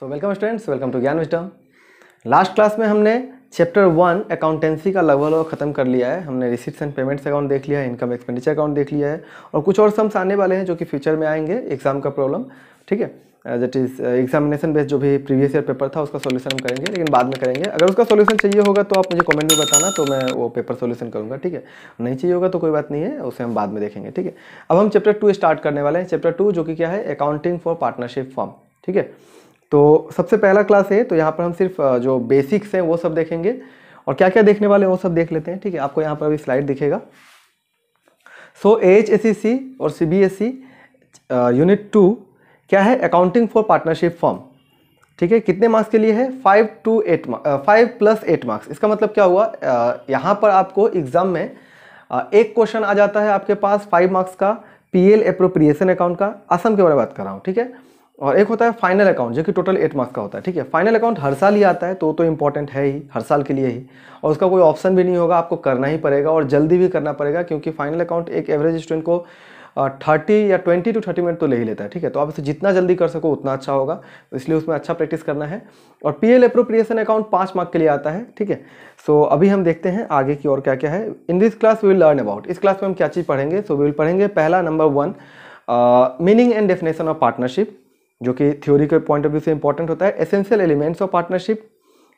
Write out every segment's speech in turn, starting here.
So welcome students welcome to Gyan wisdom last class में हमने chapter one accountancy का लगभग लगभग खत्म कर लिया है हमने रिसिप्ट एंड पेमेंट्स अकाउंट देख लिया है इनकम एक्सपेंडिचर अकाउंट देख लिया है और कुछ और सम्स आने वाले हैं जो कि फ्यूचर में आएंगे एग्जाम का प्रॉब्लम ठीक है जट इज एग्जामिनेशन बेस्ड जो भी प्रीवियस ईयर पेपर था उसका सोल्यूशन हम करेंगे लेकिन बाद में करेंगे अगर उसका सोल्यूशन चाहिए होगा तो आप मुझे कमेंट में बताना तो मैं वो पेपर सोल्यूशन करूँगा ठीक है नहीं चाहिए होगा तो कोई बात नहीं है उसे हम बाद में देखेंगे ठीक है अब हम चैप्टर टू स्टार्ट करने वाले हैं चैप्टर टू जो कि क्या है अकाउंटिंग फॉर पार्टनरशिप फॉर्म ठीक है तो सबसे पहला क्लास है तो यहाँ पर हम सिर्फ जो बेसिक्स हैं वो सब देखेंगे और क्या क्या देखने वाले हैं वो सब देख लेते हैं ठीक है आपको यहाँ पर अभी स्लाइड दिखेगा सो एच एस सी और C B S C unit two क्या है अकाउंटिंग फॉर पार्टनरशिप फॉर्म ठीक है कितने मार्क्स के लिए है five two eight five plus eight marks इसका मतलब क्या हुआ uh, यहाँ पर आपको एग्ज़ाम में uh, एक क्वेश्चन आ जाता है आपके पास फाइव मार्क्स का पी एल अप्रोप्रिएशन अकाउंट का असम के बारे में बात कर रहा हूँ ठीक है और एक होता है फाइनल अकाउंट जो कि टोटल एट मार्क्स का होता है ठीक है फाइनल अकाउंट हर साल ही आता है तो तो इम्पॉर्टेंट है ही हर साल के लिए ही और उसका कोई ऑप्शन भी नहीं होगा आपको करना ही पड़ेगा और जल्दी भी करना पड़ेगा क्योंकि फाइनल अकाउंट एक एवरेज स्टूडेंट को थर्टी या ट्वेंटी टू थर्टी मिनट तो ले ही लेता है ठीक है तो आप इसे जितना जल्दी कर सको उतना अच्छा होगा तो इसलिए उसमें अच्छा प्रैक्टिस करना है और पी एल अप्रोप्रिएशन अकाउंट पाँच मार्क के लिए आता है ठीक है सो अभी हम देखते हैं आगे की और क्या क्या है in this class we will learn about इस क्लास में हम क्या चीज़ पढ़ेंगे सो वी विल पढ़ेंगे पहला number one meaning and definition of partnership जो कि थ्योरी के पॉइंट ऑफ व्यू से इंपॉर्टेंट होता है essential elements of partnership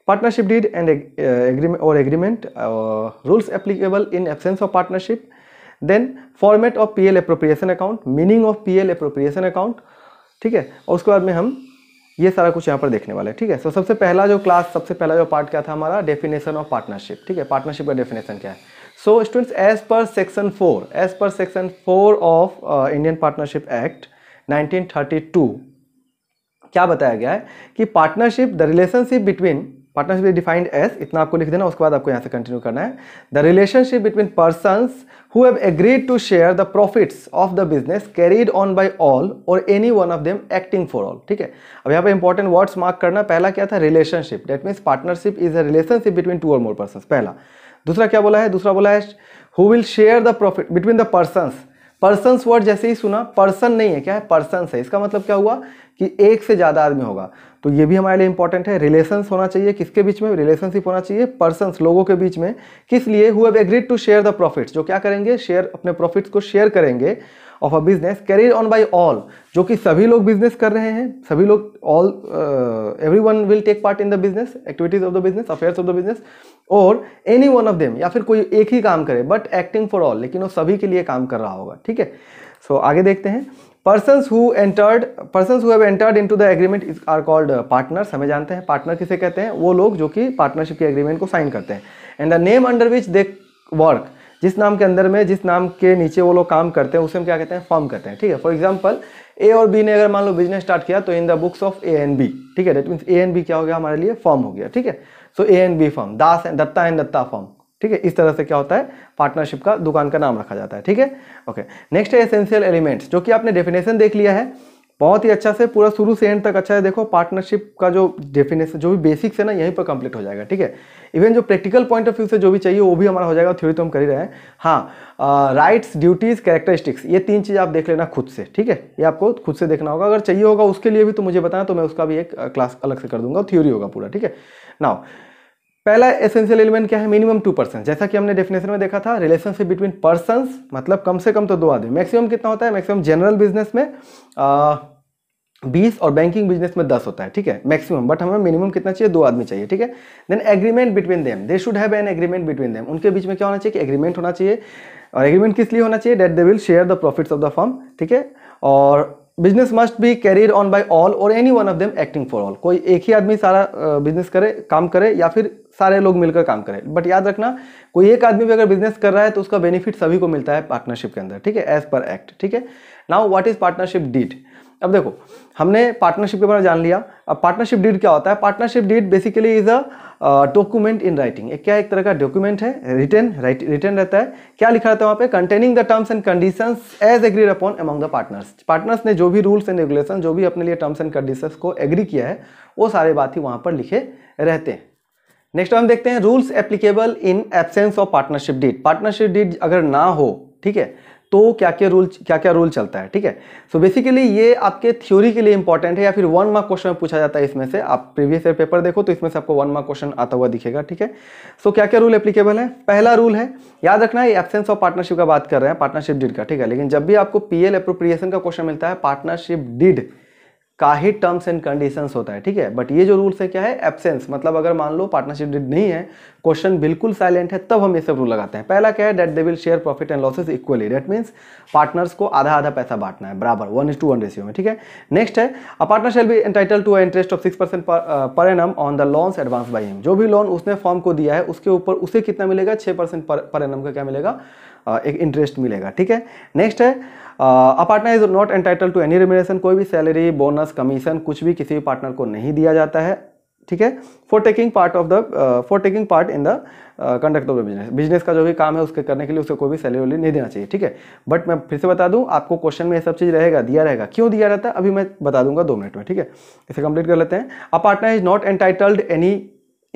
partnership deed and agreement और agreement rules applicable in absence of partnership then format of PL appropriation account meaning of PL appropriation account ठीक है और उसके बाद में हम ये सारा कुछ यहाँ पर देखने वाले हैं ठीक है सो so, सबसे पहला जो क्लास सबसे पहला जो पार्ट क्या था हमारा डेफिनेशन ऑफ पार्टनरशिप ठीक है पार्टनरशिप का डेफिनेशन क्या है so students as per section four as per section four of Indian partnership act two क्या बताया गया है कि partnership the relationship between partnership is defined as इतना आपको लिख देना उसके बाद आपको यहाँ से कंटिन्यू करना है the relationship between person who have agreed to share the profits of the business carried on by all और any one of them acting for all ठीक है अब यहाँ पर इंपॉर्टेंट वर्ड्स मार्क करना पहला क्या था relationship that means partnership is a relationship between two और मोर पर्सन पहला दूसरा क्या बोला है दूसरा बोला है who will share the profit between the persons person word जैसे ही सुना पर्सन नहीं है क्या है पर्सन है इसका मतलब क्या हुआ कि एक से ज़्यादा आदमी होगा तो ये भी हमारे लिए इंपॉर्टेंट है रिलेशन होना चाहिए किसके बीच में रिलेशनशिप होना चाहिए पर्सन लोगों के बीच में किस लिए हुए agreed to share the profit जो क्या करेंगे शेयर अपने प्रॉफिट को शेयर करेंगे of a business carried on by all जो कि सभी लोग बिजनेस कर रहे हैं सभी लोग all every one will take part in the business activities of the business affairs of the business और एनी वन ऑफ देम या फिर कोई एक ही काम करे बट एक्टिंग फॉर ऑल लेकिन वो सभी के लिए काम कर रहा होगा ठीक है सो so, आगे देखते हैं person who entered person who entered into the agreement is are called partners हमें जानते हैं पार्टनर किसे कहते हैं वो लोग जो कि पार्टनरशिप के एग्रीमेंट को साइन करते हैं and the name under which they work जिस नाम के अंदर में जिस नाम के नीचे वो लोग काम करते हैं उसे हम क्या कहते हैं फॉर्म कहते हैं ठीक है फॉर एग्जाम्पल ए और बी ने अगर मान लो बिजनेस स्टार्ट किया तो in the books of A and B ठीक है that means A and B क्या हो गया हमारे लिए फॉर्म हो गया ठीक है so A and B firm Das and Datta and Datta firm ठीक है इस तरह से क्या होता है पार्टनरशिप का दुकान का नाम रखा जाता है ठीक है ओके नेक्स्ट है एसेंशियल एलिमेंट्स जो कि आपने डेफिनेशन देख लिया है बहुत ही अच्छा से पूरा शुरू से एंड तक अच्छा है देखो पार्टनरशिप का जो डेफिनेशन जो भी बेसिक्स है ना यहीं पर कंप्लीट हो जाएगा ठीक है इवन जो प्रैक्टिकल पॉइंट ऑफ व्यू से जो भी चाहिए वो भी हमारा हो जाएगा थ्योरी तो हम कर ही रहे हैं हाँ राइट्स ड्यूटीज़ कैरेक्टरिस्टिक्स ये तीन चीज़ आप देख लेना खुद से ठीक है ये आपको खुद से देखना होगा अगर चाहिए होगा उसके लिए भी तो मुझे बताया तो मैं उसका भी एक क्लास अलग से कर दूंगा थ्योरी होगा पूरा ठीक है नाउ पहला एसेंशियल एलिमेंट क्या है मिनिमम टू परसेंट जैसा कि हमने डेफिनेशन में देखा था रिलेशनशिप बिटवीन पर्सन मतलब कम से कम तो दो आदमी मैक्सिमम कितना होता है मैक्सिमम जनरल बिजनेस में आ, बीस और बैंकिंग बिजनेस में दस होता है ठीक है मैक्सिमम बट हमें मिनिमम कितना चाहिए दो आदमी चाहिए ठीक है then agreement between them they should have an agreement between them उनके बीच में क्या होना चाहिए कि एग्रीमेंट होना चाहिए और एग्रीमेंट किस लिए होना चाहिए that they will share the profits of the firm ठीक है और business must be carried on by all और any one of them acting for all कोई एक ही आदमी सारा बिजनेस करे काम करे या फिर सारे लोग मिलकर काम करें बट याद रखना कोई एक आदमी भी अगर बिजनेस कर रहा है तो उसका बेनिफिट सभी को मिलता है पार्टनरशिप के अंदर ठीक है एज पर एक्ट ठीक है now what is partnership deed अब देखो हमने पार्टनरशिप के बारे में जान लिया अब पार्टनरशिप डीड क्या होता है partnership deed basically is a document in writing क्या एक तरह का डॉक्यूमेंट है रिटर्न रिटर्न रहता है क्या लिखा रहता है वहाँ पे containing the terms and condition as agreed upon among the partners partners ने जो भी रूल्स एंड रेगुलेशन जो भी अपने लिए टर्म्स एंड कंडीशन को एग्री किया है वो सारे बात ही वहाँ पर लिखे रहते हैं नेक्स्ट हम देखते हैं rules applicable in absence of partnership deed partnership deed अगर ना हो ठीक है तो क्या क्या रूल क्या क्या रूल चलता है ठीक है सो बेसिकली ये आपके थ्योरी के लिए इंपॉर्टेंट है या फिर वन मार्क क्वेश्चन में पूछा जाता है इसमें से आप प्रीवियस ईयर पेपर देखो तो इसमें से आपको वन मार्क क्वेश्चन आता हुआ दिखेगा ठीक है सो क्या क्या रूल एप्लीकेबल है पहला रूल है याद रखना है एबसेंस ऑफ पार्टनरशिप का बात कर रहे हैं पार्टनरशिप डिड का ठीक है लेकिन जब भी आपको पी एल अप्रोप्रिएशन का क्वेश्चन मिलता है पार्टनरशिप डिड का ही टर्म्स एंड कंडीशंस होता है ठीक है बट ये जो रूल्स है क्या है एब्सेंस मतलब अगर मान लो पार्टनरशिप डिड नहीं है क्वेश्चन बिल्कुल साइलेंट है तब हम ये सब रूल लगाते हैं पहला क्या है that they will share profit and losses equally that means partners को आधा आधा पैसा बांटना है बराबर one is to one ratio में ठीक है नेक्स्ट है a partner shall be entitle to interest of six percent per annum on the loans advance by him जो भी लोन उसने फॉर्म को दिया है उसके ऊपर उसे कितना मिलेगा छः परसेंट पर एनम का क्या मिलेगा uh, एक इंटरेस्ट मिलेगा ठीक है नेक्स्ट है a partner is not entitle to any remuneration कोई भी सैलरी बोनस कमीशन कुछ भी किसी भी पार्टनर को नहीं दिया जाता है ठीक है for taking part of the for taking part in the conduct of the business business का जो भी काम है उसके करने के लिए उसको कोई भी सैलरी वैली नहीं देना चाहिए ठीक है बट मैं फिर से बता दूं आपको क्वेश्चन में यह सब चीज़ रहेगा दिया रहेगा क्यों दिया रहता है अभी मैं बता दूंगा दो मिनट में ठीक है इसे कंप्लीट कर लेते हैं a partner is not entitled any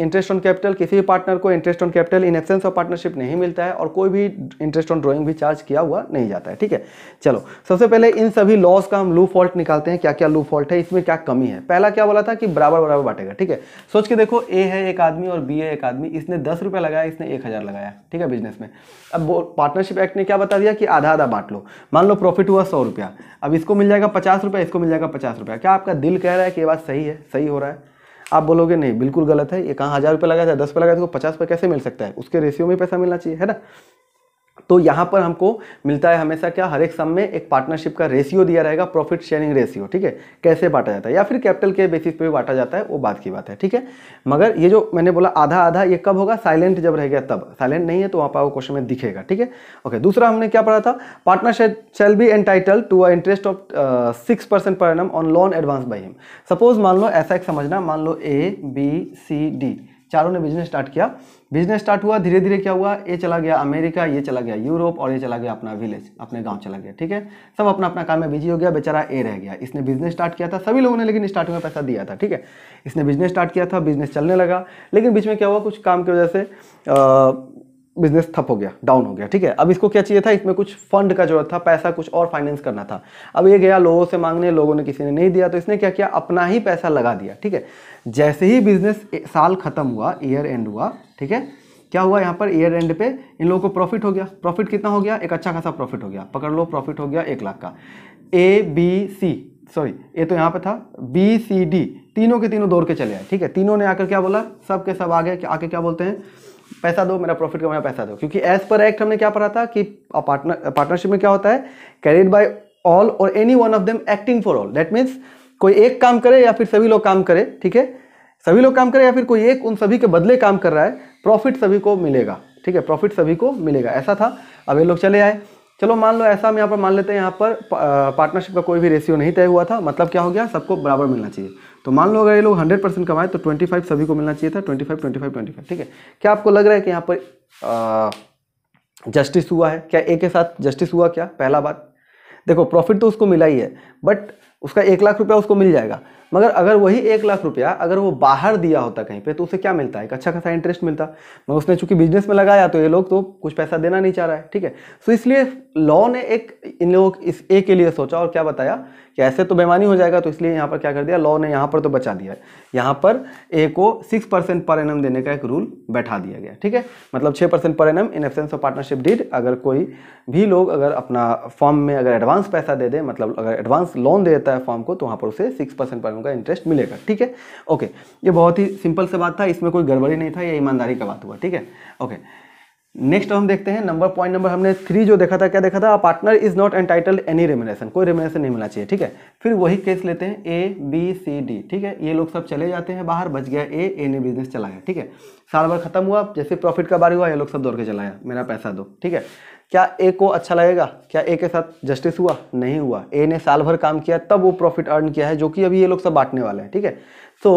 interest on capital किसी भी पार्टनर को interest on capital in absence of partnership नहीं मिलता है और कोई भी इंटरेस्ट ऑन ड्रॉइंग भी चार्ज किया हुआ नहीं जाता है ठीक है चलो सबसे पहले इन सभी लॉस का हम लू फॉल्ट निकालते हैं क्या क्या लू फॉल्ट है इसमें क्या कमी है पहला क्या बोला था कि बराबर बराबर बांटेगा ठीक है सोच के देखो ए है एक आदमी और बी है एक आदमी इसने दस लगाया इसने एक हज़ार लगाया ठीक है बिजनेस में अब पार्टनरशिप एक्ट ने क्या बता दिया कि आधा आधा बांट लो मान लो प्रॉफिट हुआ सौ रुपया अब इसको मिल जाएगा पचास रुपया इसको मिल जाएगा पचास रुपया क्या आपका दिल कह रहा है कि ये बात सही है सही हो रहा है आप बोलोगे नहीं बिल्कुल गलत है ये कहाँ हज़ार रुपये लगाया था दस पे लगाया था तो पचास रुपये कैसे मिल सकता है उसके रेशियो में पैसा मिलना चाहिए है ना तो यहाँ पर हमको मिलता है हमेशा क्या हर एक सम में एक पार्टनरशिप का रेशियो दिया रहेगा प्रॉफिट शेयरिंग रेशियो ठीक है कैसे बांटा जाता है या फिर कैपिटल के बेसिस पे भी बांटा जाता है वो बात की बात है ठीक है मगर ये जो मैंने बोला आधा आधा ये कब होगा साइलेंट जब रहेगा तब साइलेंट नहीं है तो वहाँ पर क्वेश्चन में दिखेगा ठीक है ओके दूसरा हमने क्या पढ़ा था partnership shall be entitle to a interest of six percent per annum on loan advance by him suppose मान लो ऐसा एक समझना मान लो ए बी सी डी चारों ने बिजनेस स्टार्ट किया बिजनेस स्टार्ट हुआ धीरे धीरे क्या हुआ ये चला गया अमेरिका ये चला गया यूरोप और ये चला गया अपना विलेज अपने गांव चला गया ठीक है सब अपना अपना काम में बिजी हो गया बेचारा ए रह गया इसने बिजनेस स्टार्ट किया था सभी लोगों ने लेकिन स्टार्टिंग में पैसा दिया था ठीक है इसने बिजनेस स्टार्ट किया था बिजनेस चलने लगा लेकिन बीच में क्या हुआ कुछ काम की वजह से बिजनेस थप हो गया डाउन हो गया ठीक है अब इसको क्या चाहिए था इसमें कुछ फंड का जरूरत था पैसा कुछ और फाइनेंस करना था अब ये गया लोगों से मांगने लोगों ने किसी ने नहीं दिया तो इसने क्या किया अपना ही पैसा लगा दिया ठीक है जैसे ही बिजनेस साल खत्म हुआ ईयर एंड हुआ ठीक है क्या हुआ यहाँ पर ईयर एंड पे इन लोगों को प्रॉफिट हो गया प्रॉफिट कितना हो गया एक अच्छा खासा प्रॉफिट हो गया पकड़ लो प्रॉफिट हो गया एक लाख का ए बी सी सॉरी ए तो यहाँ पे था बी सी डी तीनों के तीनों दौड़ के चले आए ठीक है तीनों ने आकर क्या बोला सब के सब आ गए आके क्या बोलते हैं पैसा दो मेरा प्रॉफिट कमाया पैसा दो क्योंकि एज पर एक्ट हमने क्या पढ़ा था कि पार्टनर पार्टनरशिप में क्या होता है कैरियर बाय ऑल और any one of them acting for all that means कोई एक काम करे या फिर सभी लोग काम करे ठीक है सभी लोग काम करें या फिर कोई एक उन सभी के बदले काम कर रहा है प्रॉफिट सभी को मिलेगा ठीक है प्रॉफिट सभी को मिलेगा ऐसा था अब ये लोग चले आए चलो मान लो ऐसा हम यहाँ पर मान लेते हैं यहाँ पर पार्टनरशिप का कोई भी रेशियो नहीं तय हुआ था मतलब क्या हो गया सबको बराबर मिलना चाहिए तो मान लो अगर ये लोग हंड्रेड परसेंट कमाए तो ट्वेंटी फाइव सभी को मिलना चाहिए था twenty five twenty five twenty five ठीक है क्या आपको लग रहा है कि यहाँ पर जस्टिस हुआ है क्या ए के साथ जस्टिस हुआ क्या पहला बात देखो प्रॉफिट तो उसको मिला ही है बट उसका एक लाख रुपया उसको मिल जाएगा मगर अगर वही एक लाख रुपया अगर वो बाहर दिया होता कहीं पे तो उसे क्या मिलता है एक अच्छा खासा इंटरेस्ट मिलता मगर उसने चूंकि बिजनेस में लगाया तो ये लोग तो कुछ पैसा देना नहीं चाह रहा है ठीक है सो इसलिए लॉ ने एक इन लोगों इस ए के लिए सोचा और क्या बताया कि ऐसे तो बेमानी हो जाएगा तो इसलिए यहाँ पर क्या कर दिया लॉ ने यहाँ पर तो बचा दिया है यहाँ पर ए को सिक्स परसेंट पर एनम देने का एक रूल बैठा दिया गया ठीक है मतलब छः percent per annum in absence of partnership deed अगर कोई भी लोग अगर अपना फॉर्म में अगर एडवांस पैसा दे दे मतलब अगर एडवांस लोन दे देता है फॉर्म को तो वहाँ पर उसे सिक्स परसेंट पर उनका इंटरेस्ट मिलेगा ठीक है ओके ये बहुत ही सिंपल से बात था इसमें कोई गड़बड़ी नहीं था यह ईमानदारी का बात हुआ ठीक है ओके नेक्स्ट हम देखते हैं नंबर पॉइंट नंबर हमने थ्री जो देखा था क्या देखा था partner is not entitle any remuneration कोई रेमिनेशन नहीं मिलना चाहिए ठीक है फिर वही केस लेते हैं ए बी सी डी ठीक है ये लोग सब चले जाते हैं बाहर बच गया ए ए ने बिजनेस चलाया ठीक है साल भर खत्म हुआ जैसे प्रॉफिट का बारी हुआ ये लोग सब दौड़ के चलाया मेरा पैसा दो ठीक है क्या ए को अच्छा लगेगा क्या ए के साथ जस्टिस हुआ नहीं हुआ ए ने साल भर काम किया तब वो प्रॉफिट अर्न किया है जो कि अभी ये लोग सब बांटने वाले हैं ठीक है तो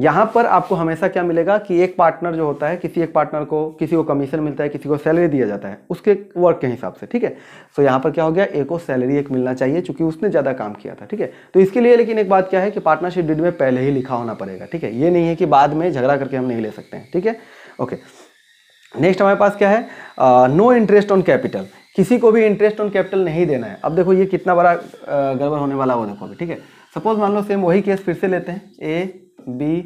यहाँ पर आपको हमेशा क्या मिलेगा कि एक पार्टनर जो होता है किसी एक पार्टनर को किसी को कमीशन मिलता है किसी को सैलरी दिया जाता है उसके वर्क के हिसाब से ठीक है सो यहाँ पर क्या हो गया एक को सैलरी एक मिलना चाहिए चूंकि उसने ज़्यादा काम किया था ठीक है तो इसके लिए लेकिन एक बात क्या है कि पार्टनरशिप डीड में पहले ही लिखा होना पड़ेगा ठीक है ये नहीं है कि बाद में झगड़ा करके हम नहीं ले सकते हैं ठीक है ओके नेक्स्ट हमारे पास क्या है नो इंटरेस्ट ऑन कैपिटल किसी को भी इंटरेस्ट ऑन कैपिटल नहीं देना है अब देखो ये कितना बड़ा गड़बड़ होने वाला वो देखो अभी ठीक है सपोज मान लो सेम वही केस फिर से लेते हैं ए बी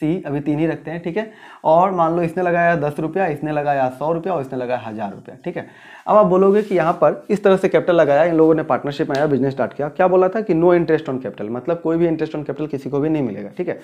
सी अभी तीन ही रखते हैं ठीक है और मान लो इसने लगाया दस रुपया इसने लगाया सौ रुपया और इसने लगाया हज़ार रुपया ठीक है अब आप बोलोगे कि यहाँ पर इस तरह से कैपिटल लगाया इन लोगों ने पार्टनरशिप में आया बिजनेस स्टार्ट किया क्या बोला था कि नो इंटरेस्ट ऑन कैपिटल मतलब कोई भी इंटरेस्ट ऑन कैपिटल किसी को भी नहीं मिलेगा ठीक है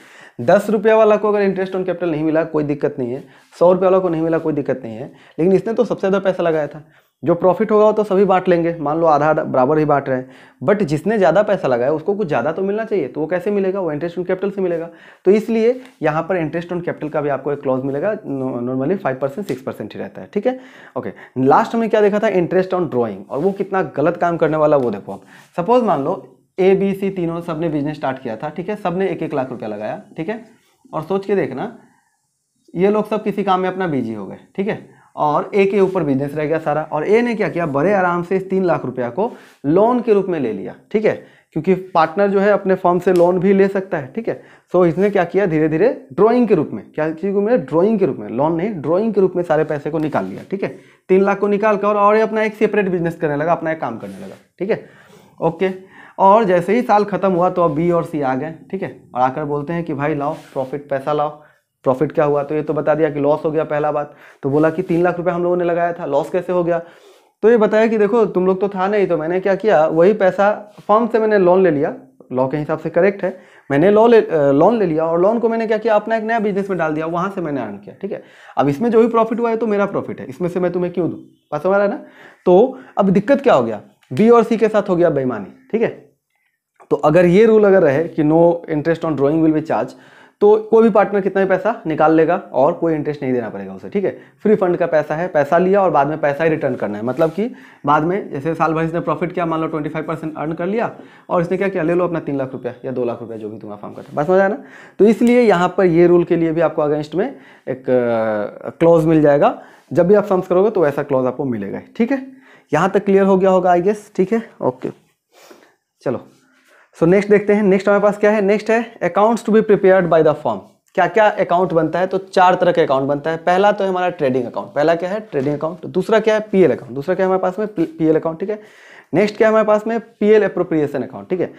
दस रुपये वाला को अगर इंटरेस्ट ऑन कैपिटल नहीं मिला कोई दिक्कत नहीं है सौ रुपये वाला को नहीं मिला कोई दिक्कत नहीं है लेकिन इसने तो सबसे ज़्यादा पैसा लगाया था जो प्रॉफिट होगा वो तो सभी बांट लेंगे मान लो आधा आधा बराबर ही बांट रहे हैं बट जिसने ज़्यादा पैसा लगाया उसको कुछ ज़्यादा तो मिलना चाहिए तो वो कैसे मिलेगा वो इंटरेस्ट ऑन कैपिटल से मिलेगा तो इसलिए यहाँ पर इंटरेस्ट ऑन कैपिटल का भी आपको एक क्लॉज मिलेगा normally five percent six percent ही रहता है ठीक है ओके लास्ट हमने क्या देखा था इंटरेस्ट ऑन ड्रॉइंग और वो कितना गलत काम करने वाला वो देखो आप सपोज मान लो ए बी सी तीनों सब ने बिजनेस स्टार्ट किया था ठीक है सब ने एक एक लाख रुपया लगाया ठीक है और सोच के देखना ये लोग सब किसी काम में अपना बिजी हो गए ठीक है और ए के ऊपर बिजनेस रह गया सारा और ए ने क्या किया बड़े आराम से इस तीन लाख रुपया को लोन के रूप में ले लिया ठीक है क्योंकि पार्टनर जो है अपने फॉर्म से लोन भी ले सकता है ठीक है सो इसने क्या किया धीरे धीरे ड्राइंग के रूप में क्या चीज में ड्राइंग के रूप में लोन नहीं ड्राइंग के रूप में सारे पैसे को निकाल लिया ठीक है तीन लाख को निकाल कर और ये अपना एक सेपरेट बिजनेस करने लगा अपना एक काम करने लगा ठीक है ओके और जैसे ही साल खत्म हुआ तो अब बी और सी आ गए ठीक है और आकर बोलते हैं कि भाई लाओ प्रॉफिट पैसा लाओ प्रॉफिट क्या हुआ तो ये तो बता दिया कि लॉस हो गया पहला बात तो बोला कि तीन लाख रुपए हम लोगों ने लगाया था लॉस कैसे हो गया तो ये बताया कि देखो तुम लोग तो था नहीं तो मैंने क्या किया वही पैसा फॉर्म से मैंने लोन ले लिया लॉ के हिसाब से करेक्ट है मैंने लॉ ले लोन ले लिया और लोन को मैंने क्या किया अपना एक नया बिजनेस में डाल दिया वहाँ से मैंने अर्न किया ठीक है अब इसमें जो भी प्रॉफिट हुआ है तो मेरा प्रॉफिट है इसमें से मैं तुम्हें क्यों दूँ पास हमारा है ना तो अब दिक्कत क्या हो गया बी और सी के साथ हो गया बेईमानी ठीक है तो अगर ये रूल अगर रहे कि no interest on drawing will be charge तो कोई भी पार्टनर कितना भी पैसा निकाल लेगा और कोई इंटरेस्ट नहीं देना पड़ेगा उसे ठीक है फ्री फंड का पैसा है पैसा लिया और बाद में पैसा ही रिटर्न करना है मतलब कि बाद में जैसे साल भर इसने प्रॉफिट किया मान लो ट्वेंटी फाइव परसेंट अर्न कर लिया और इसने क्या किया ले लो अपना तीन लाख रुपया या दो लाख रुपया जो भी तुम्हारा फॉर्म करता है बस मजा है ना तो इसलिए यहाँ पर ये रूल के लिए भी आपको अगेंस्ट में एक क्लॉज मिल जाएगा जब भी आप फॉर्म्स करोगे तो वैसा क्लॉज आपको मिलेगा ठीक है यहाँ तक क्लियर हो गया होगा आई गेस ठीक है ओके चलो सो so, नेक्स्ट देखते हैं नेक्स्ट हमारे पास क्या है नेक्स्ट है accounts to be prepared by the firm क्या क्या अकाउंट बनता है तो चार तरह के अकाउंट बनता है पहला तो है हमारा ट्रेडिंग अकाउंट पहला क्या है ट्रेडिंग अकाउंट तो दूसरा क्या है पीएल अकाउंट दूसरा क्या है हमारे पास में पीएल अकाउंट ठीक है नेक्स्ट क्या है हमारे पास में पीएल अप्रोप्रिएशन अकाउंट ठीक है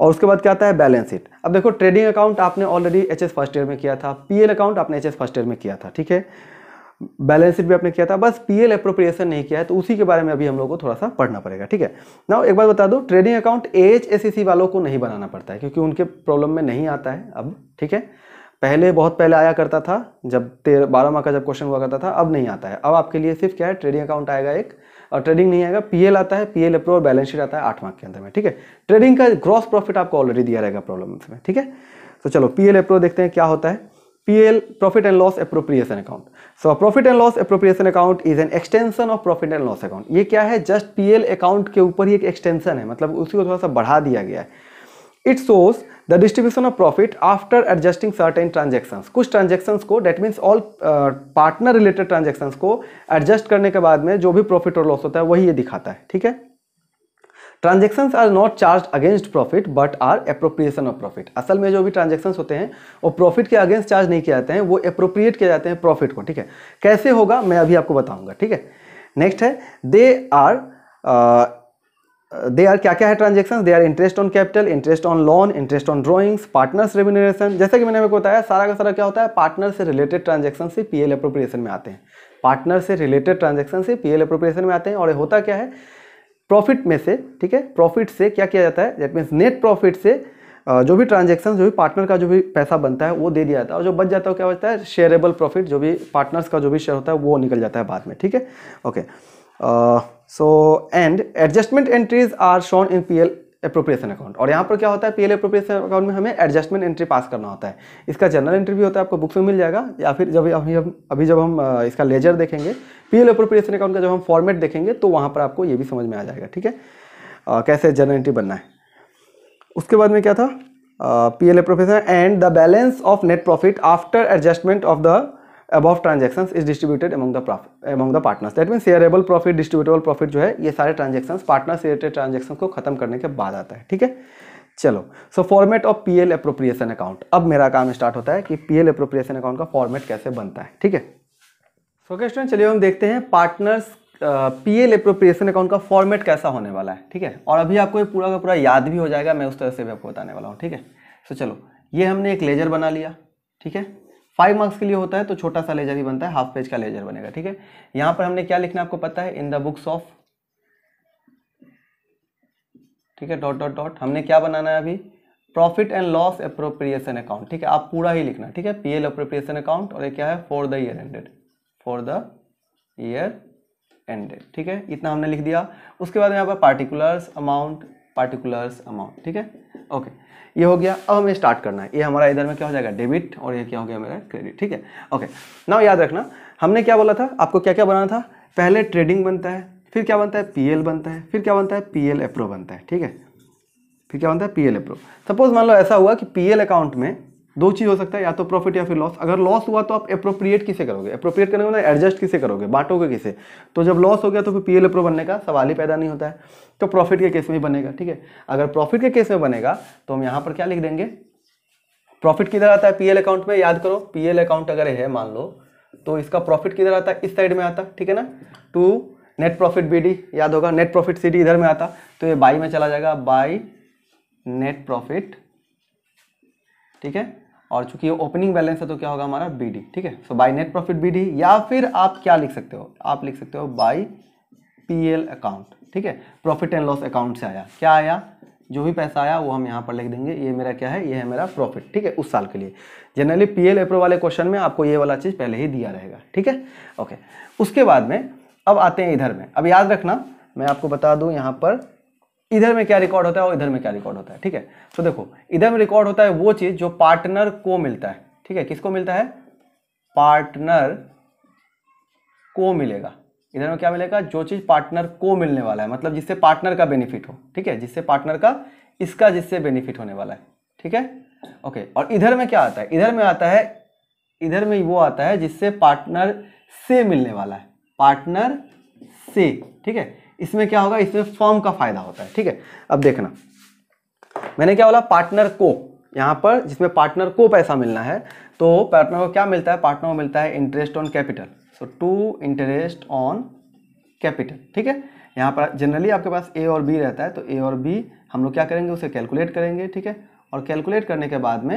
और उसके बाद क्या आता है बैलेंस शीट अब देखो ट्रेडिंग अकाउंट आपने ऑलरेडी एच फर्स्ट ईयर में किया था पीएल अकाउंट आपने एच फर्स्ट ईयर में किया था ठीक है बैलेंस शीट भी आपने किया था बस पीएल अप्रोप्रिएशन नहीं किया है तो उसी के बारे में अभी हम लोग को थोड़ा सा पढ़ना पड़ेगा ठीक है ना एक बात बता दो ट्रेडिंग अकाउंट एच वालों को नहीं बनाना पड़ता है क्योंकि उनके प्रॉब्लम में नहीं आता है अब ठीक है पहले बहुत पहले आया करता था जब तेरह बारह माह का जब क्वेश्चन हुआ करता था अब नहीं आता है अब आपके लिए सिर्फ क्या है ट्रेडिंग अकाउंट आएगा एक और ट्रेडिंग नहीं आएगा पीएल आता है पीएल एल और बैलेंस शीट आता है आठ माह के अंदर में ठीक है ट्रेडिंग का ग्रॉस प्रॉफिट आपको ऑलरेडी दिया रहेगा प्रॉब्लम में ठीक है तो चलो एल अप्रो देखते हैं क्या होता है PL profit and loss appropriation account. So a profit and loss appropriation account is an extension of profit and loss account. ये क्या है जस्ट PL अकाउंट के ऊपर ही एक एक्सटेंशन है मतलब उसी को थोड़ा सा बढ़ा दिया गया है it shows the distribution of profit after adjusting certain transaction कुछ ट्रांजेक्शन्स को that means all partner related transactions को एडजस्ट करने के बाद में जो भी प्रॉफिट और लॉस होता है वही ये दिखाता है ठीक है transaction are not charge against profit but are appropriation of profit असल में जो भी ट्रांजेक्शन होते हैं वो प्रॉफिट के अगेंस्ट चार्ज नहीं किए जाते हैं वो अप्रोप्रिएट किए जाते हैं प्रॉफिट को ठीक है कैसे होगा मैं अभी आपको बताऊंगा ठीक है नेक्स्ट है दे आर दे आर क्या क्या है transaction they are interest on capital interest on loan interest on drawings partners remuneration जैसा कि मैंने आपको बताया सारा का सारा क्या होता है पार्टनर से रिलेटेड ट्रांजेक्शन से एल अप्रोप्रिएशन में आते हैं पार्टनर से रिलेटेड ट्रांजेक्शन से एल अप्रोप्रिएशन में आते हैं और होता क्या है प्रॉफिट में से ठीक है प्रॉफिट से क्या किया जाता है दैट मीन्स नेट प्रॉफिट से जो भी ट्रांजेक्शन जो भी पार्टनर का जो भी पैसा बनता है वो दे दिया जाता है और जो बच जाता है क्या होता है शेयरेबल प्रॉफिट जो भी पार्टनर्स का जो भी शेयर होता है वो निकल जाता है बाद में ठीक है okay so and adjustment entries are shown in P L appropriation account और यहाँ पर क्या होता है पीएल अप्रोप्रिएशन अकाउंट में हमें एडजस्टमेंट एंट्री पास करना होता है इसका जनरल एंट्री भी होता है आपको बुक्स में मिल जाएगा या फिर जब अभी हम अभी जब हम इसका लेजर देखेंगे पीएल अप्रोप्रिएशन अकाउंट का जब हम फॉर्मेट देखेंगे तो वहाँ पर आपको ये भी समझ में आ जाएगा ठीक है कैसे जनरल एंट्री बनना है उसके बाद में क्या था P L A and the balance of net profit after adjustment of the above transaction is distributed among the profit among the partners that mean shareable profit distributable profit जो है ये सारे ट्रांजेक्शन पार्टनर से related transaction को खत्म करने के बाद आता है ठीक है चलो so format of PL appropriation account अब मेरा काम स्टार्ट होता है कि पीएल अप्रोप्रिएशन अकाउंट का फॉर्मेट कैसे बनता है ठीक है सो क्वेश्चन चलिए हम देखते हैं पार्टनर्स पीएल अप्रोप्रिएशन अकाउंट का फॉर्मेट कैसा होने वाला है ठीक है और अभी आपको ये पूरा का पूरा याद भी हो जाएगा मैं उस तरह से भी आपको बताने वाला हूँ ठीक है सो चलो ये हमने एक लेजर बना लिया ठीक है फाइव मार्क्स के लिए होता है तो छोटा सा लेजर ही बनता है हाफ पेज का लेजर बनेगा ठीक है यहां पर हमने क्या लिखना आपको पता है इन द बुक्स ऑफ ठीक है डॉट डॉट डॉट हमने क्या बनाना है अभी profit and loss appropriation account ठीक है आप पूरा ही लिखना ठीक है पी एल अप्रोप्रिएशन अकाउंट और ये क्या है for the year ended for the year ended ठीक है इतना हमने लिख दिया उसके बाद यहाँ पर पार्टिकुलर्स अमाउंट पार्टिकुलर्स अमाउंट ठीक है ओके ये हो गया अब हमें स्टार्ट करना है ये हमारा इधर में क्या हो जाएगा डेबिट और ये क्या हो गया मेरा क्रेडिट ठीक है ओके नाउ याद रखना हमने क्या बोला था आपको क्या क्या बनाना था पहले ट्रेडिंग बनता है फिर क्या बनता है पीएल बनता है फिर क्या बनता है पीएल एप्रो बनता है ठीक है फिर क्या बनता है पीएल एप्रो सपोज मान लो ऐसा हुआ कि पीएल अकाउंट में दो चीज़ हो सकता है या तो प्रॉफिट या फिर लॉस अगर लॉस हुआ तो आप अप्रोप्रिएट किसे करोगे अप्रोप्रिएट करने का एडजस्ट मतलब किसे करोगे बांटोगे किसे तो जब लॉस हो गया तो फिर पी एल बनने का सवाल ही पैदा नहीं होता है तो प्रॉफिट के केस में ही बनेगा ठीक है अगर प्रॉफिट के केस में बनेगा तो हम यहाँ पर क्या लिख देंगे प्रॉफिट किधर आता है पीएल अकाउंट में याद करो पी अकाउंट अगर है मान लो तो इसका प्रॉफिट किधर आता है इस साइड में आता ठीक है ना टू नेट प्रॉफिट बी याद होगा नेट प्रॉफिट सी इधर में आता तो ये बाई में चला जाएगा बाई नेट प्रॉफिट ठीक है और चूंकि ओपनिंग बैलेंस है तो क्या होगा हमारा बी डी ठीक है so by net profit B D या फिर आप क्या लिख सकते हो आप लिख सकते हो बाई पी एल अकाउंट ठीक है प्रॉफिट एंड लॉस अकाउंट से आया क्या आया जो भी पैसा आया वो हम यहाँ पर लिख देंगे ये मेरा क्या है ये है मेरा प्रॉफिट ठीक है उस साल के लिए जनरली पी एल अप्रो वाले क्वेश्चन में आपको ये वाला चीज़ पहले ही दिया रहेगा ठीक है ओके उसके बाद में अब आते हैं इधर में अब याद रखना मैं आपको बता दूँ यहाँ पर इधर में क्या रिकॉर्ड होता है और इधर में क्या रिकॉर्ड होता है ठीक है तो देखो इधर में रिकॉर्ड होता है वो चीज़ जो पार्टनर को मिलता है ठीक है किसको मिलता है पार्टनर को मिलेगा इधर में क्या मिलेगा जो चीज़ पार्टनर को मिलने वाला है मतलब जिससे पार्टनर का बेनिफिट हो ठीक है जिससे पार्टनर का इसका जिससे बेनिफिट होने वाला है ठीक है ओके और इधर में क्या आता है इधर में आता है इधर में वो आता है जिससे पार्टनर से मिलने वाला है पार्टनर से ठीक है इसमें क्या होगा इसमें फॉर्म का फायदा होता है ठीक है अब देखना मैंने क्या बोला पार्टनर को यहाँ पर जिसमें पार्टनर को पैसा मिलना है तो पार्टनर को क्या मिलता है पार्टनर को मिलता है interest on capital so to interest on capital ठीक है यहाँ पर जनरली आपके पास ए और बी रहता है तो ए और बी हम लोग क्या करेंगे उसे कैलकुलेट करेंगे ठीक है और कैलकुलेट करने के बाद में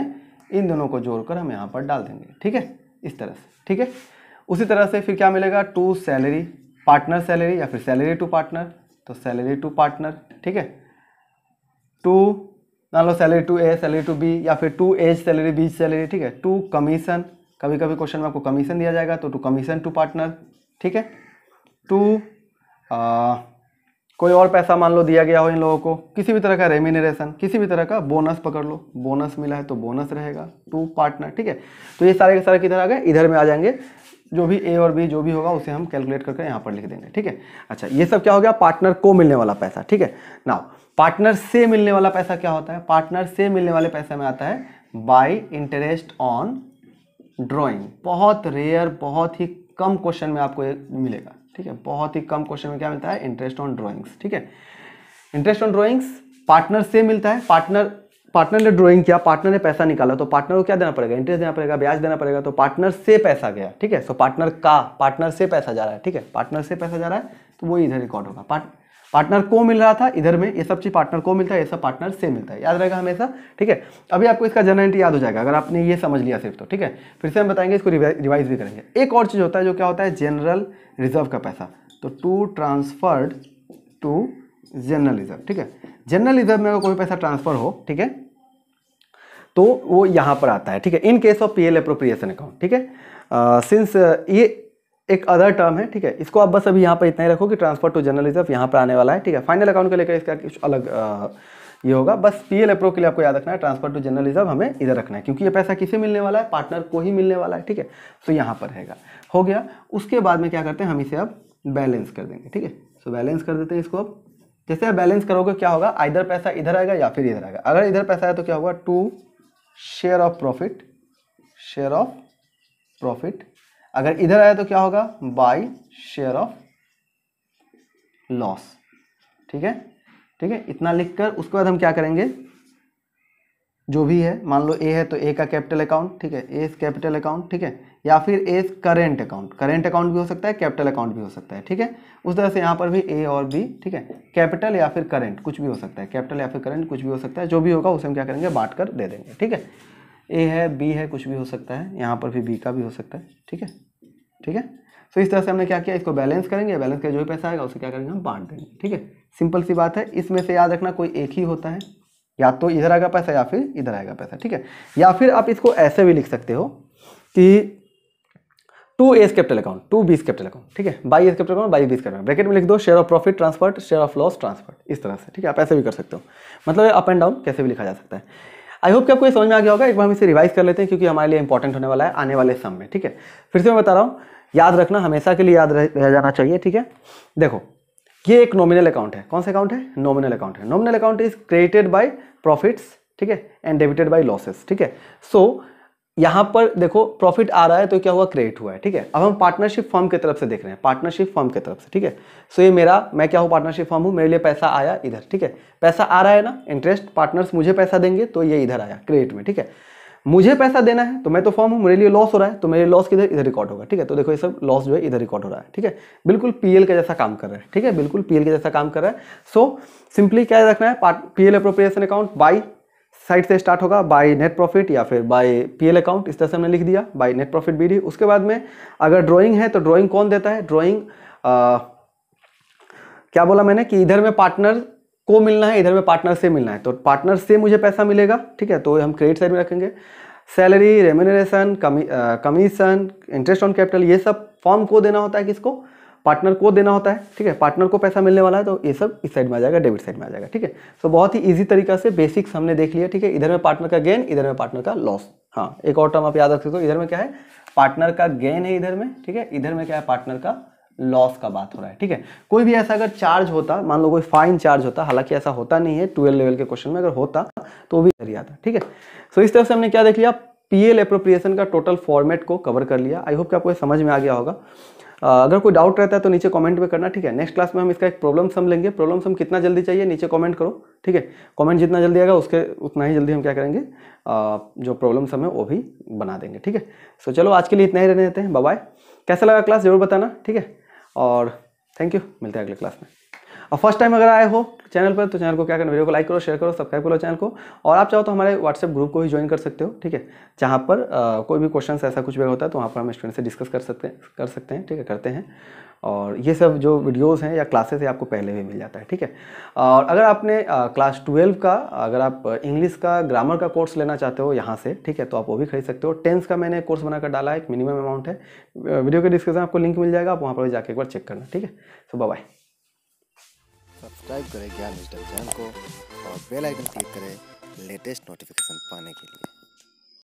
इन दोनों को जोड़कर हम यहाँ पर डाल देंगे ठीक है इस तरह से ठीक है उसी तरह से फिर क्या मिलेगा टू सैलरी पार्टनर सैलरी या फिर सैलरी टू पार्टनर तो सैलरी टू पार्टनर ठीक है टू मान लो salary to A salary to B या फिर to A's salary B's salary ठीक है टू कमीशन कभी कभी क्वेश्चन में आपको कमीशन दिया जाएगा तो टू कमीशन टू पार्टनर ठीक है टू कोई और पैसा मान लो दिया गया हो इन लोगों को किसी भी तरह का रेमिनरेशन किसी भी तरह का बोनस पकड़ लो बोनस मिला है तो बोनस रहेगा टू पार्टनर ठीक है तो ये सारे के सारे किधर आ गए इधर में आ जाएंगे जो भी ए और बी जो भी होगा उसे हम कैलकुलेट करके यहाँ पर लिख देंगे ठीक है अच्छा ये सब क्या हो गया पार्टनर को मिलने वाला पैसा ठीक है नाउ पार्टनर से मिलने वाला पैसा क्या होता है पार्टनर से मिलने वाले पैसे में आता है बाई इंटरेस्ट ऑन ड्राइंग बहुत रेयर बहुत ही कम क्वेश्चन में आपको मिलेगा ठीक है बहुत ही कम क्वेश्चन में क्या मिलता है इंटरेस्ट ऑन ड्रॉइंग्स ठीक है इंटरेस्ट ऑन ड्रॉइंग्स पार्टनर से मिलता है पार्टनर पार्टनर ने ड्राइंग किया पार्टनर ने पैसा निकाला तो पार्टनर को क्या देना पड़ेगा इंटरेस्ट देना पड़ेगा ब्याज देना पड़ेगा तो पार्टनर से पैसा गया ठीक है सो पार्टनर का पार्टनर से पैसा जा रहा है ठीक है पार्टनर से पैसा जा रहा है तो वो इधर रिकॉर्ड होगा पार्टनर को मिल रहा था इधर में ये सब चीज़ पार्टनर को मिलता है ये सब पार्टनर से मिलता है याद रहेगा हमेशा ठीक है अभी आपको इसका एंट्री याद हो जाएगा अगर आपने ये समझ लिया सिर्फ तो ठीक है फिर से हम बताएंगे इसको रिवाइज भी करेंगे एक और चीज़ होता है जो क्या होता है जनरल रिजर्व का पैसा तो to transferred to general reserve ठीक है जनरल रिजर्व में अगर कोई पैसा ट्रांसफर हो ठीक है तो वो यहाँ पर आता है ठीक है in case of PL appropriation account ठीक है सिंस uh, uh, ये एक अदर टर्म है ठीक है इसको आप बस अभी यहाँ पर इतना ही रखो कि ट्रांसफर टू जनरल रिजर्व यहाँ पर आने वाला है ठीक है फाइनल अकाउंट को लेकर इसका कुछ अलग uh, ये होगा बस पी एल अप्रो के लिए आपको याद रखना है ट्रांसफर टू जनरल रिजर्व हमें इधर रखना है क्योंकि ये पैसा किसे मिलने वाला है पार्टनर को ही मिलने वाला है ठीक है सो यहाँ पर रहेगा हो गया उसके बाद में क्या करते हैं हम इसे अब बैलेंस कर देंगे ठीक है सो बैलेंस कर देते हैं इसको अब जैसे आप बैलेंस करोगे क्या होगा इधर पैसा इधर आएगा या फिर इधर आएगा अगर इधर पैसा आया तो क्या होगा to share of profit share of profit अगर इधर आया तो क्या होगा बाई शेयर ऑफ लॉस ठीक है ठीक है इतना लिखकर उसके बाद हम क्या करेंगे जो भी है मान लो ए है तो ए का कैपिटल अकाउंट ठीक है ए इज कैपिटल अकाउंट ठीक है या फिर A's current account current account भी हो सकता है कैपिटल अकाउंट भी हो सकता है ठीक है उस तरह से यहाँ पर भी ए और बी ठीक है कैपिटल या फिर करेंट कुछ भी हो सकता है कैपिटल या फिर करेंट कुछ भी हो सकता है जो भी होगा उसे हम क्या करेंगे बांट कर दे देंगे ठीक है ए है बी है कुछ भी हो सकता है यहाँ पर भी बी का भी हो सकता है ठीक है ठीक है सो इस तरह से हमने क्या किया इसको बैलेंस करेंगे बैलेंस का जो भी पैसा आएगा उसे क्या करेंगे हम बांट देंगे ठीक है सिंपल सी बात है इसमें से याद रखना कोई एक ही होता है या तो इधर आएगा पैसा या फिर इधर आएगा पैसा ठीक है या फिर आप इसको ऐसे भी लिख सकते हो कि to A's capital account to B's capital account ठीक है by A's capital account by B's capital bracket में लिख दो share of profit transfer share of loss transfer इस तरह से ठीक है आप ऐसे भी कर सकते हो मतलब अप एंड डाउन कैसे भी लिखा जा सकता है आई होप कि आपको ये समझ में आ गया होगा एक बार हम इसे रिवाइज कर लेते हैं क्योंकि हमारे लिए इंपॉर्टेंट होने वाला है आने वाले सम में ठीक है फिर से मैं बता रहा हूँ याद रखना हमेशा के लिए याद रह जाना चाहिए ठीक है देखो ये एक नॉमिनल अकाउंट है कौन सा अकाउंट है नॉमिनल अकाउंट है nominal account is created by profits ठीक है एंड डेबिटेड बाई लॉसेस ठीक है सो so, यहाँ पर देखो प्रॉफिट आ रहा है तो क्या हुआ क्रिएट हुआ है ठीक है अब हम पार्टनरशिप फॉर्म की तरफ से देख रहे हैं पार्टनरशिप फॉर्म की तरफ से ठीक है सो ये मेरा मैं क्या हूँ पार्टनरशिप फॉर्म हूँ मेरे लिए पैसा आया इधर ठीक है पैसा आ रहा है ना इंटरेस्ट पार्टनर्स मुझे पैसा देंगे तो ये इधर आया क्रिएट में ठीक है मुझे पैसा देना है तो मैं तो फॉर्म हूँ मेरे लिए लॉस हो रहा है तो मेरे लॉस किधर इधर रिकॉर्ड होगा ठीक है तो देखो ये सब लॉस जो है इधर रिकॉर्ड हो रहा है ठीक है बिल्कुल पीएल का जैसा काम कर रहा है ठीक है बिल्कुल पीएल के जैसा काम कर रहा है सो सिंपली क्या रखना है PL appropriation account by side से स्टार्ट होगा बाय नेट प्रॉफिट या फिर बाय पीएल अकाउंट इस तरह से हमने लिख दिया बाय नेट प्रॉफिट बीडी उसके बाद में अगर ड्राइंग है तो ड्राइंग कौन देता है ड्राइंग क्या बोला मैंने कि इधर में पार्टनर को मिलना है इधर में पार्टनर से मिलना है तो पार्टनर से मुझे पैसा मिलेगा ठीक है तो हम क्रेडिट साइड में रखेंगे सैलरी रेमिनरेशन कमी कमीशन इंटरेस्ट ऑन कैपिटल ये सब फॉर्म को देना होता है किसको पार्टनर को देना होता है ठीक है पार्टनर को पैसा मिलने वाला है तो ये सब इस साइड में आ जाएगा डेबिट साइड में आ जाएगा ठीक है सो बहुत ही ईजी तरीका से बेसिक्स हमने देख लिया ठीक है इधर में पार्टनर का गेन इधर में पार्टनर का लॉस हाँ एक और टर्म आप याद रख सकते हो इधर में क्या है पार्टनर का गेन है इधर में ठीक है इधर में क्या है पार्टनर का लॉस का बात हो रहा है ठीक है कोई भी ऐसा अगर चार्ज होता मान लो कोई फाइन चार्ज होता हालांकि ऐसा होता नहीं है ट्वेल्व लेवल के क्वेश्चन में अगर होता तो वो भी इधर आता ठीक है सो इस तरह से हमने क्या देख लिया पीएल एप्रोप्रिएशन का टोटल फॉर्मेट को कवर कर लिया आई होप कि आपको समझ में आ गया होगा अगर कोई डाउट रहता है तो नीचे कमेंट में करना ठीक है नेक्स्ट क्लास में हम इसका एक प्रॉब्लम सम लेंगे प्रॉब्लम सम कितना जल्दी चाहिए नीचे कमेंट करो ठीक है कमेंट जितना जल्दी आएगा उसके उतना ही जल्दी हम क्या करेंगे जो प्रॉब्लम सम है वो भी बना देंगे ठीक है सो चलो आज के लिए इतना ही रहने देते हैं बाय कैसा लगा क्लास जरूर बताना ठीक है और थैंक यू मिलते हैं अगले क्लास में और फर्स्ट टाइम अगर आए हो चैनल पर तो चैनल को क्या करना वीडियो को लाइक करो शेयर करो सब्सक्राइब करो चैनल को और आप चाहो तो हमारे व्हाट्सएप ग्रुप को ही ज्वाइन कर सकते हो ठीक है जहाँ पर आ, कोई भी क्वेश्चन ऐसा कुछ भी होता है तो वहाँ पर हम स्टूडेंट से डिस्कस कर सकते हैं कर सकते हैं ठीक है करते हैं और ये सब जो वीडियोस हैं या क्लासेस है आपको पहले भी मिल जाता है ठीक है और अगर आपने आ, क्लास ट्वेल्व का अगर आप इंग्लिश का ग्रामर का कोर्स लेना चाहते हो यहाँ से ठीक है तो आप वो भी खरीद सकते हो टेंस का मैंने कोर्स बनाकर डाला है एक मिनिमम अमाउंट है वीडियो के डिस्क्रिप्शन आपको लिंक मिल जाएगा आप वहाँ पर जाकर एक बार चेक करना ठीक है सो बाय सब्सक्राइब करें ज्ञान डिजिटल चैनल को और बेल आइकन क्लिक करें लेटेस्ट नोटिफिकेशन पाने के लिए